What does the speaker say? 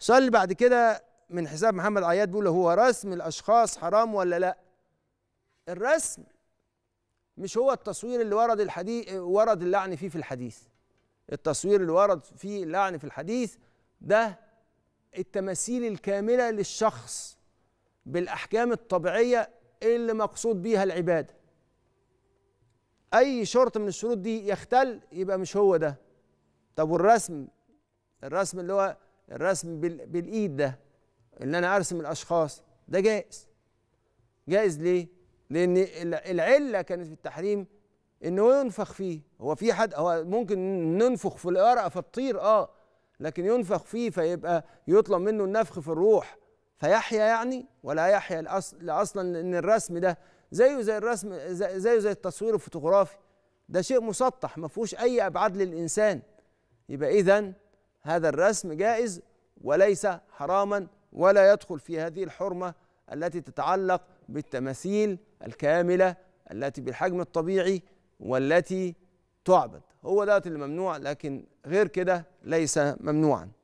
السؤال اللي بعد كده من حساب محمد عياد بيقول هو رسم الاشخاص حرام ولا لا الرسم مش هو التصوير اللي ورد الحديث ورد اللعن فيه في الحديث التصوير اللي ورد فيه اللعن في الحديث ده التماثيل الكامله للشخص بالاحكام الطبيعيه اللي مقصود بيها العباده اي شرط من الشروط دي يختل يبقى مش هو ده طب والرسم الرسم اللي هو الرسم بالايد ده اللي انا ارسم الاشخاص ده جائز جائز ليه لان العله كانت في التحريم انه ينفخ فيه هو في حد هو ممكن ننفخ في الورقه فتطير اه لكن ينفخ فيه فيبقى يطلب منه النفخ في الروح فيحيا يعني ولا يحيا الأصل اصلا ان الرسم ده زيه زي الرسم زيه زي التصوير الفوتوغرافي ده شيء مسطح ما فيهوش اي ابعاد للانسان يبقى اذا هذا الرسم جائز وليس حراما ولا يدخل في هذه الحرمه التي تتعلق بالتماثيل الكامله التي بالحجم الطبيعي والتي تعبد هو ده الممنوع لكن غير كده ليس ممنوعا